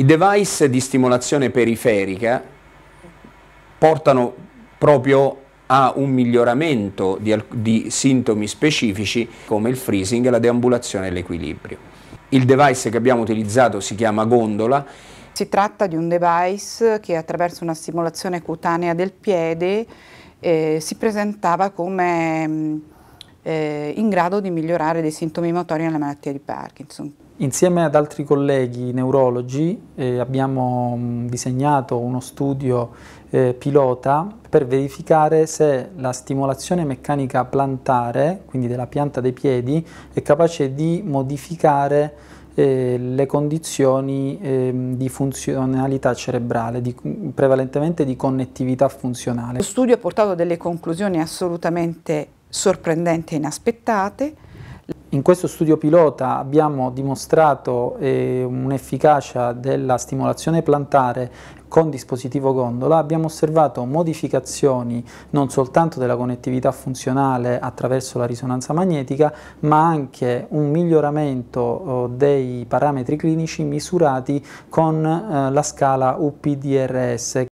I device di stimolazione periferica portano proprio a un miglioramento di, di sintomi specifici come il freezing, la deambulazione e l'equilibrio. Il device che abbiamo utilizzato si chiama gondola. Si tratta di un device che attraverso una stimolazione cutanea del piede eh, si presentava come mm, eh, in grado di migliorare dei sintomi motori nella malattia di Parkinson. Insieme ad altri colleghi neurologi eh, abbiamo mm, disegnato uno studio eh, pilota per verificare se la stimolazione meccanica plantare, quindi della pianta dei piedi, è capace di modificare eh, le condizioni eh, di funzionalità cerebrale, di, prevalentemente di connettività funzionale. Lo studio ha portato delle conclusioni assolutamente sorprendenti e inaspettate. In questo studio pilota abbiamo dimostrato eh, un'efficacia della stimolazione plantare con dispositivo gondola abbiamo osservato modificazioni non soltanto della connettività funzionale attraverso la risonanza magnetica ma anche un miglioramento oh, dei parametri clinici misurati con eh, la scala UPDRS